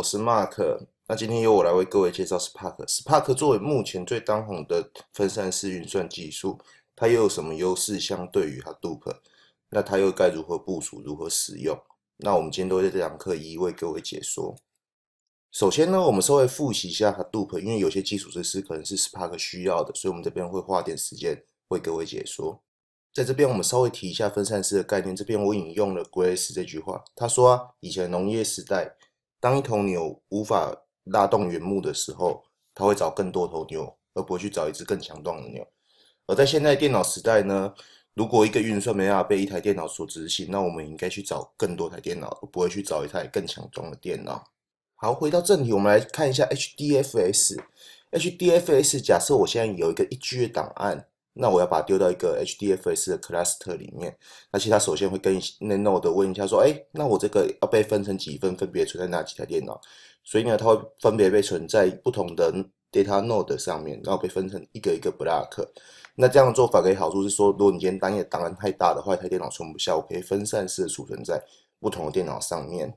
我是 Mark，那今天由我来为各位介绍 Spark。Spark 作为目前最当红的分散式运算技术，它又有什么优势相对于 Hadoop？那它又该如何部署、如何使用？那我们今天都在这堂课一为各位解说。首先呢，我们稍微复习一下 Hadoop，因为有些基础知识可能是 Spark 需要的，所以我们这边会花点时间为各位解说。在这边我们稍微提一下分散式的概念。这边我引用了 Grace 这句话，他说啊，以前农业时代。当一头牛无法拉动原木的时候，它会找更多头牛，而不会去找一只更强壮的牛。而在现在电脑时代呢，如果一个运算没办法被一台电脑所执行，那我们应该去找更多台电脑，而不会去找一台更强壮的电脑。好，回到正题，我们来看一下 HDFS。HDFS 假设我现在有一个一 G 的档案。那我要把它丢到一个 HDFS 的 cluster 里面，那其他首先会跟那 node 问一下，说，哎，那我这个要被分成几份，分别存在哪几台电脑？所以呢，它会分别被存在不同的 data node 上面，然后被分成一个一个 block。那这样的做法，给好处是说，如果你今天单页档案太大的话，一台电脑存不下，我可以分散式储存在不同的电脑上面。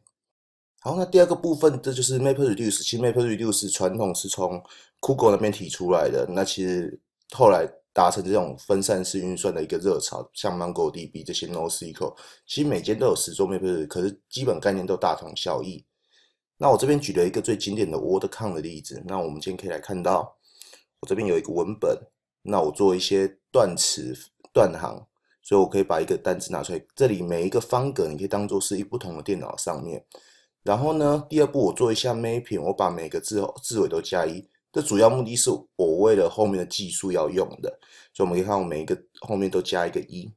好，那第二个部分，这就是 MapReduce。其实 MapReduce 传统是从 Google 那边提出来的，那其实后来。达成这种分散式运算的一个热潮，像 MongoDB 这些 NoSQL，其实每间都有十桌麦不是，可是基本概念都大同小异。那我这边举了一个最经典的 Word Count 的例子，那我们今天可以来看到，我这边有一个文本，那我做一些断词、断行，所以我可以把一个单词拿出来。这里每一个方格你可以当做是一不同的电脑上面。然后呢，第二步我做一下 Mapping，我把每个字字尾都加一。这主要目的是我为了后面的技术要用的，所以我们可以看我每一个后面都加一个一，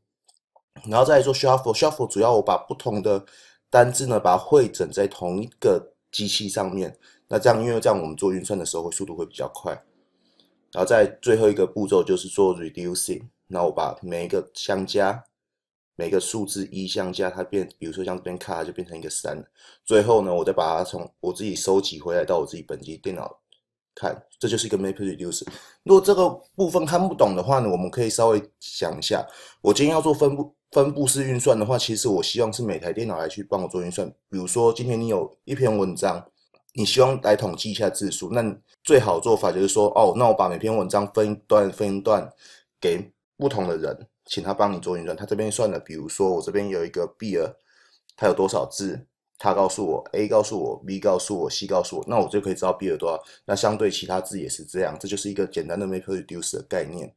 然后再做 shuffle，shuffle 主要我把不同的单字呢把它汇整在同一个机器上面，那这样因为这样我们做运算的时候会速度会比较快。然后在最后一个步骤就是做 reducing，那我把每一个相加，每个数字一相加，它变，比如说像这边卡就变成一个三，最后呢我再把它从我自己收集回来到我自己本机电脑。看，这就是一个 MapReduce。如果这个部分看不懂的话呢，我们可以稍微想一下。我今天要做分布分布式运算的话，其实我希望是每台电脑来去帮我做运算。比如说，今天你有一篇文章，你希望来统计一下字数，那最好做法就是说，哦，那我把每篇文章分一段分一段给不同的人，请他帮你做运算。他这边算了，比如说我这边有一个 B l 它有多少字？他告诉我，A 告诉我，B 告诉我，C 告诉我，那我就可以知道 B 有多少。那相对其他字也是这样，这就是一个简单的 make p r o d u c e 的概念。